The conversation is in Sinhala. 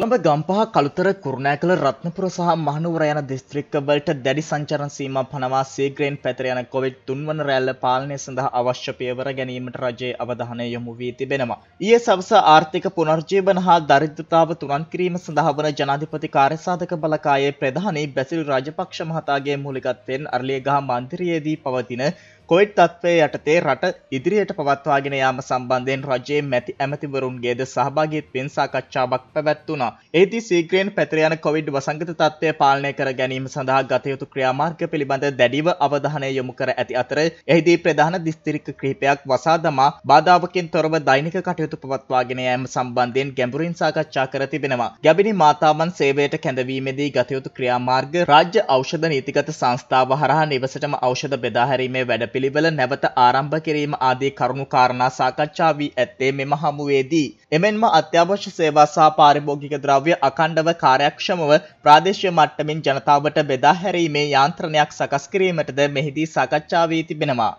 කොළඹ ගම්පහ කළුතර කුරුණෑකළ රත්නපුර සහ මහනුවර යන දිස්ත්‍රික්කවලට දැඩි සංචරණ සීමා පනවා සීග්‍රයෙන් පැතර යන කොවිඩ් තුන්වන රැල්ල පාලනය සඳහා අවශ්‍ය පියවර ගැනීමට රජයේ අවධානය යොමු වී තිබෙනවා. ඊයේ සවස ආර්ථික පුනර්ජීවන හා දරිද්‍රතාව තුනන් කිරීම සඳහා වන ජනාධිපති කාර්යසාධක බලකායේ ප්‍රධානී බැසිල් රාජපක්ෂ මහතාගේ මූලිකත්වයෙන් අරලියගහ මන්දිරයේදී පවතින කොවිඩ් තත්ත්වය යටතේ රට ඉදිරියට පවත්වාගෙන යාම සම්බන්ධයෙන් රජයේ මැති ඇමතිවරුන්ගේද සහභාගීත්වයෙන් සාකච්ඡාවක් පැවැත්වුණා. එහිදී සීග්‍රයෙන් පැතිර යන කොවිඩ් වසංගත තත්ත්වය පාලනය කර ගැනීම සඳහා ගත යුතු ක්‍රියාමාර්ග පිළිබඳ දැඩිව අවධානය යොමු කර ඇති අතර එහිදී ප්‍රධාන දිස්ත්‍රික්ක කිහිපයක් වසා දමා බාධාවකින් තොරව දෛනික කටයුතු පවත්වාගෙන යාම සම්බන්ධයෙන් ගැඹුරින් සාකච්ඡා කර තිබෙනවා. ගැබිනි මාතාමන් සේවයට කැඳවීමේදී ගත යුතු ක්‍රියාමාර්ග රාජ්‍ය ඖෂධ නීතිගත සංස්ථාව හරහා නිවසටම ඖෂධ බෙදා හැරීමේ වැඩ වැඩපිළිවෙල නැවත ආරම්භ කිරීම ආදී කරුණු කාරණා සාකච්ඡා වී ඇත්තේ මෙම හමුවේදී. එමෙන්ම අත්‍යවශ්‍ය සේවා සහ පාරිභෝගික ද්‍රව්‍ය අඛණ්ඩව කාර්යක්ෂමව ප්‍රාදේශීය මට්ටමින් ජනතාවට බෙදා හැරීමේ යාන්ත්‍රණයක් සකස් කිරීමටද මෙහිදී සාකච්ඡා වී තිබෙනවා.